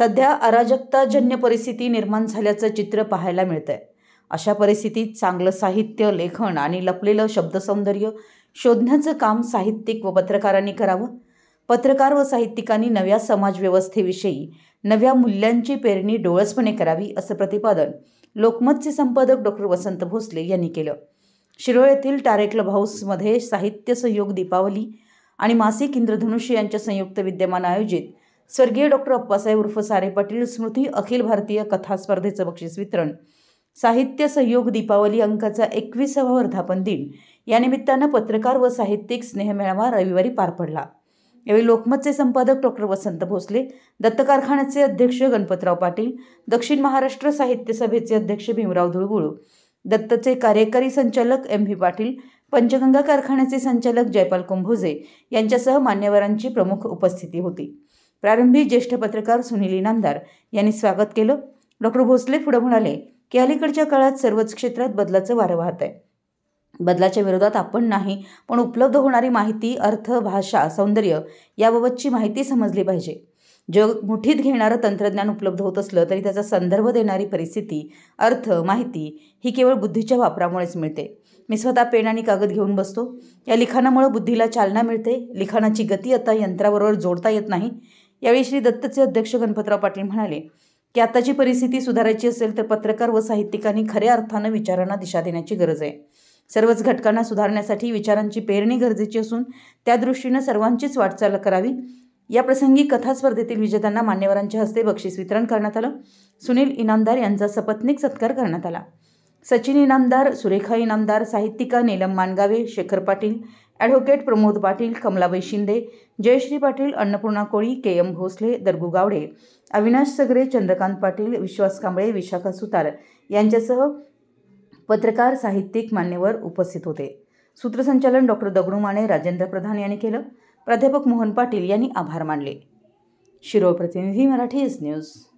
सध्या अराजकताजन्य परिस्थिती निर्माण झाल्याचं चित्र पाहायला मिळतं आहे अशा परिस्थितीत चांगलं साहित्य लेखन आणि लपलेलं शब्दसौंदर्य शोधण्याचं काम साहित्यिक व पत्रकारांनी करावं पत्रकार व साहित्यिकांनी नव्या समाजव्यवस्थेविषयी नव्या मूल्यांची पेरणी डोळसपणे करावी असं प्रतिपादन लोकमतचे संपादक डॉक्टर वसंत भोसले यांनी केलं शिरोळ येथील टारेकल क्लब हाऊसमध्ये साहित्य सहयोग दीपावली आणि मासिक इंद्रधनुष्य यांच्या संयुक्त विद्यमान आयोजित स्वर्गीय डॉक्टर अप्पासाहेब उर्फ सारे पाटील स्मृती अखिल भारतीय कथा स्पर्धेचं बक्षीस वितरण साहित्य सहयोग दीपावली अंकाचा एकविसावा वर्धापन दिन या निमित्तानं पत्रकार व साहित्यिक स्नेहमेळावा रविवारी पार पडला यावेळी लोकमतचे संपादक डॉक्टर वसंत भोसले दत्त कारखान्याचे अध्यक्ष गणपतराव पाटील दक्षिण महाराष्ट्र साहित्य सभेचे अध्यक्ष भीमराव धुळगुळ दत्तचे कार्यकारी संचालक एम व्ही पाटील पंचगंगा कारखान्याचे संचालक जयपाल कुंभोजे यांच्यासह मान्यवरांची प्रमुख उपस्थिती होती प्रारंभी ज्येष्ठ पत्रकार सुनील इनामदार यांनी स्वागत केलं डॉक्टर भोसले पुढे म्हणाले की अलीकडच्या काळात सर्वच क्षेत्रात बदलाचं वारं वाहत आहे बदलाच्या विरोधात आपण नाही पण उपलब्ध होणारी माहिती अर्थ भाषा सौंदर्य याबाबतची माहिती समजली पाहिजे जग मुठीत घेणारं तंत्रज्ञान उपलब्ध होत असलं तरी त्याचा संदर्भ देणारी परिस्थिती अर्थ माहिती ही केवळ बुद्धीच्या वापरामुळेच मिळते मी स्वतः पेन आणि कागद घेऊन बसतो या लिखाणामुळे बुद्धीला चालना मिळते लिखाणाची गती आता यंत्राबरोबर जोडता येत नाही यावेळी श्री दत्तचे अध्यक्ष गणपतराव पाटील म्हणाले की आताची परिस्थिती सुधारायची असेल तर पत्रकार व साहित्यिकांनी खऱ्या अर्थानं विचारांना दिशा देण्याची गरज आहे सर्वच घटकांना सुधारण्यासाठी विचारांची पेरणी गरजेची असून त्यादृष्टीनं सर्वांचीच वाटचाल करावी या प्रसंगी कथा स्पर्धेतील विजेत्यांना मान्यवरांच्या हस्ते बक्षीस वितरण करण्यात आलं सुनील इनामदार यांचा सपत्नीक सत्कार करण्यात आला सचिन इनामदार सुरेखा इनामदार साहित्यिका Neelam Mangave Shekhar Patil advocate Pramod Patil Kamalabai Shinde Jayashree Patil Annapurna Koli K M Bhosale Dargu Gawade Avinash Sagare Chandrakant Patil विश्वास कांबळे विशाखा सुतार यांच्यासह पत्रकार साहित्यिक मान्यवर उपस्थित होते सूत्रसंचालन डॉक्टर दगडू माने राजेंद्र प्रधान यांनी केलं प्राध्यापक मोहन पाटील यांनी आभार मानले शिरोळ प्रतिनिधी मराठी न्यूज